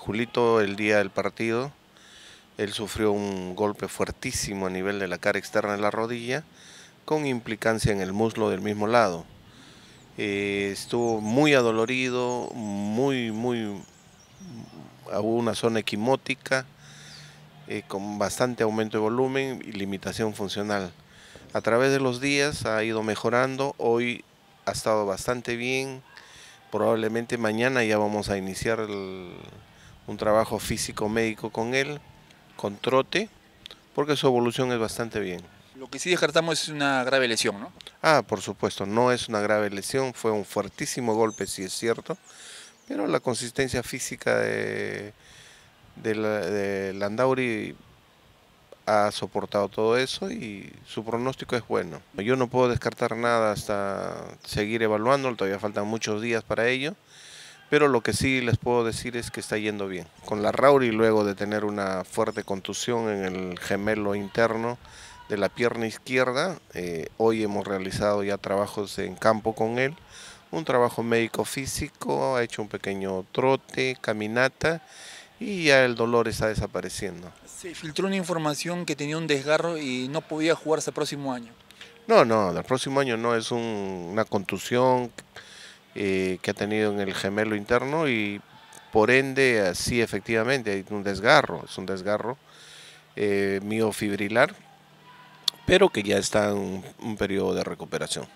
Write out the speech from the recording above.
Julito el día del partido, él sufrió un golpe fuertísimo a nivel de la cara externa de la rodilla, con implicancia en el muslo del mismo lado. Eh, estuvo muy adolorido, muy, muy, hubo una zona equimótica, eh, con bastante aumento de volumen y limitación funcional. A través de los días ha ido mejorando, hoy ha estado bastante bien, probablemente mañana ya vamos a iniciar el, un trabajo físico médico con él, con trote, porque su evolución es bastante bien. Lo que sí descartamos es una grave lesión, ¿no? Ah, por supuesto, no es una grave lesión, fue un fuertísimo golpe, si es cierto, pero la consistencia física de, de, de Landauri ha soportado todo eso y su pronóstico es bueno. Yo no puedo descartar nada hasta seguir evaluándolo, todavía faltan muchos días para ello pero lo que sí les puedo decir es que está yendo bien. Con la Rauri, luego de tener una fuerte contusión en el gemelo interno de la pierna izquierda, eh, hoy hemos realizado ya trabajos en campo con él, un trabajo médico físico, ha hecho un pequeño trote, caminata y ya el dolor está desapareciendo. Se filtró una información que tenía un desgarro y no podía jugarse el próximo año. No, no, el próximo año no, es una contusión eh, que ha tenido en el gemelo interno y por ende, así efectivamente, hay un desgarro, es un desgarro eh, miofibrilar, pero que ya está en un periodo de recuperación.